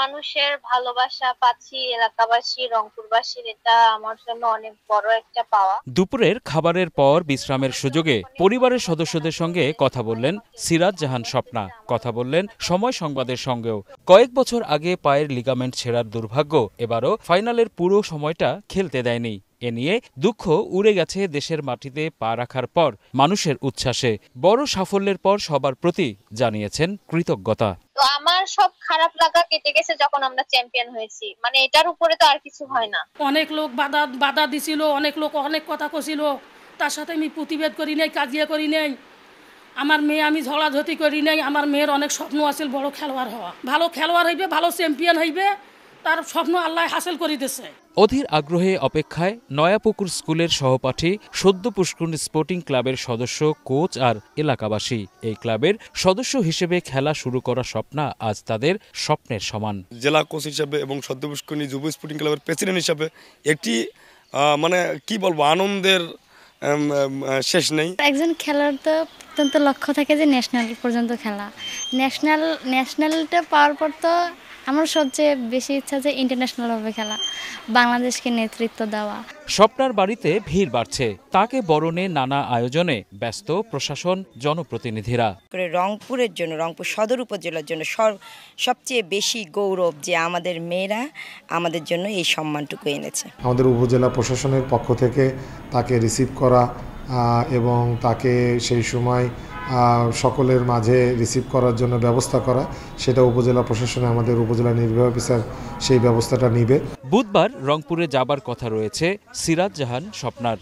মানুষের ভালোবাসা পাচ্ছি এলাকাবাসী রংপুরবাসীর এটা আমার জন্য অনেক বড় একটা পাওয়া দুপুরের খাবারের পর বিশ্রামের সুযোগে পরিবারের সদস্যদের সঙ্গে কথা বললেন সিরাজ জাহান স্বপ্না কথা বললেন সময় সংবাদের সঙ্গেও কয়েক বছর আগে পায়ের লিগামেন্ট ছেঁড়ার দুর্ভাগ্য এবারও ফাইনালের পুরো সময়টা খেলতে দেয়নি এ নিয়ে দুঃখ উড়ে গেছে দেশের মাটিতে পা রাখার পর মানুষের উচ্ছ্বাসে বড় সাফল্যের পর সবার প্রতি জানিয়েছেন কৃতজ্ঞতা তো আমার সব খারাপ লাগা কেটে গেছে যখন আমরা চ্যাম্পিয়ন হয়েছি মানে এটার উপরে তো আর কিছু হয় না অনেক লোক বাধা বাধা দিছিল অনেক লোক অনেক কথা কছিল তার সাথে আমি প্রতিবাদ করি নাই কাজিয়া করি নাই আমার মেয়ে আমি ঝড়াঝড়ি করি নাই আমার মেয়ের অনেক স্বপ্ন আছে বড় খেলোয়াড় হওয়া ভালো খেলোয়াড় হইবে ভালো চ্যাম্পিয়ন হইবে তার স্বপ্ন আল্লাহ হাসিল করে দিছে অধীর আগ্রহে অপেক্ষায় নয়াপুকুর স্কুলের সহপাঠী সদ্য পুষ্করণ স্পোর্টিং ক্লাবের সদস্য কোচ আর এলাকাবাসী এই ক্লাবের সদস্য হিসেবে খেলা শুরু করা স্বপ্না আজ তাদের স্বপ্নের সমান জেলা কোচ হিসেবে এবং সদ্য পুষ্করণী যুব স্পোর্টিং ক্লাবের প্রেসিডেন্ট হিসেবে একটি মানে কি বলবো আনন্দের শেষ নেই একজন খেলার তো অত্যন্ত লক্ষ্য থাকে যে ন্যাশনাল পর্যন্ত খেলা ন্যাশনাল ন্যাশনালটা পাওয়ার পর তো আমার সবচেয়ে বেশি ইচ্ছা যে ভাবে খেলা বাংলাদেশকে নেতৃত্ব দেওয়া স্বপ্নার বাড়িতে ভিড় বাড়ছে তাকে বরণে নানা আয়োজনে ব্যস্ত প্রশাসন জনপ্রতিনিধিরা রংপুরের জন্য রংপুর সদর উপজেলার জন্য সবচেয়ে বেশি গৌরব যে আমাদের মেয়েরা আমাদের জন্য এই সম্মানটুকু এনেছে আমাদের উপজেলা প্রশাসনের পক্ষ থেকে তাকে রিসিভ করা এবং তাকে সেই সময় সকলের মাঝে রিসিভ করার জন্য ব্যবস্থা করা সেটা উপজেলা প্রশাসনে আমাদের উপজেলা নির্বাহী অফিসার সেই ব্যবস্থাটা নিবে বুধবার রংপুরে যাবার কথা রয়েছে সিরাজ জাহান স্বপ্নার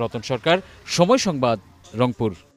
রতন সরকার সময় সংবাদ রংপুর